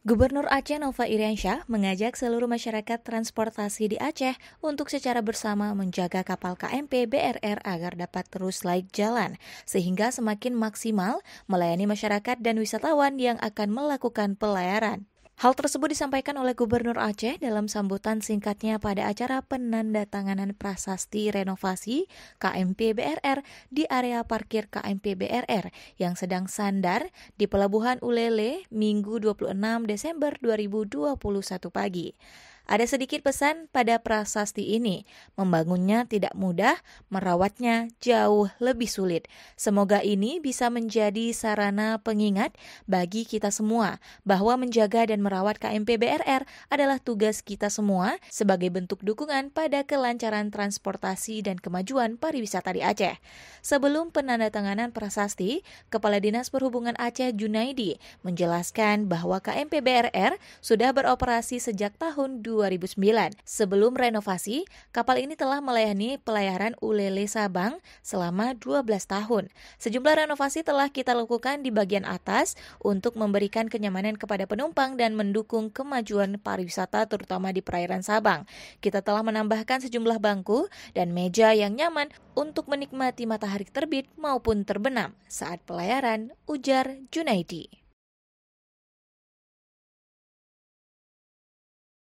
Gubernur Aceh Nova Iriansyah mengajak seluruh masyarakat transportasi di Aceh untuk secara bersama menjaga kapal KMP BRR agar dapat terus laik jalan, sehingga semakin maksimal melayani masyarakat dan wisatawan yang akan melakukan pelayaran. Hal tersebut disampaikan oleh Gubernur Aceh dalam sambutan singkatnya pada acara penandatanganan prasasti renovasi KMP BRR di area parkir KMP BRR yang sedang sandar di Pelabuhan Ulele Minggu 26 Desember 2021 pagi. Ada sedikit pesan pada prasasti ini, membangunnya tidak mudah, merawatnya jauh lebih sulit. Semoga ini bisa menjadi sarana pengingat bagi kita semua bahwa menjaga dan merawat KMP BRR adalah tugas kita semua sebagai bentuk dukungan pada kelancaran transportasi dan kemajuan pariwisata di Aceh. Sebelum penandatanganan prasasti, Kepala Dinas Perhubungan Aceh Junaidi menjelaskan bahwa KMP BRR sudah beroperasi sejak tahun 2000 2009. Sebelum renovasi, kapal ini telah melayani pelayaran Ulele Sabang selama 12 tahun. Sejumlah renovasi telah kita lakukan di bagian atas untuk memberikan kenyamanan kepada penumpang dan mendukung kemajuan pariwisata terutama di perairan Sabang. Kita telah menambahkan sejumlah bangku dan meja yang nyaman untuk menikmati matahari terbit maupun terbenam saat pelayaran, ujar Junaidi.